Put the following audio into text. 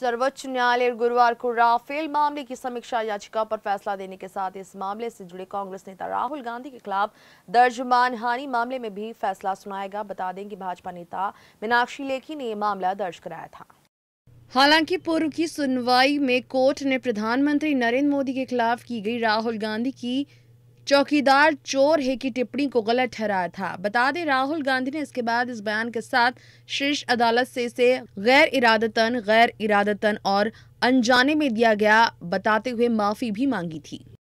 सर्वोच्च न्यायालय गुरुवार को राफेल मामले की समीक्षा याचिका पर फैसला देने के साथ इस मामले से जुड़े कांग्रेस नेता राहुल गांधी के खिलाफ दर्ज मानहानि मामले में भी फैसला सुनाएगा बता दें कि भाजपा नेता मीनाक्षी लेखी ने यह मामला दर्ज कराया था हालांकि पूर्व की सुनवाई में कोर्ट ने प्रधानमंत्री नरेंद्र मोदी के खिलाफ की गई राहुल गांधी की चौकीदार चोर है की टिप्पणी को गलत ठहराया था बता दें राहुल गांधी ने इसके बाद इस बयान के साथ शीर्ष अदालत से इसे गैर इरादतन गैर इरादतन और अनजाने में दिया गया बताते हुए माफी भी मांगी थी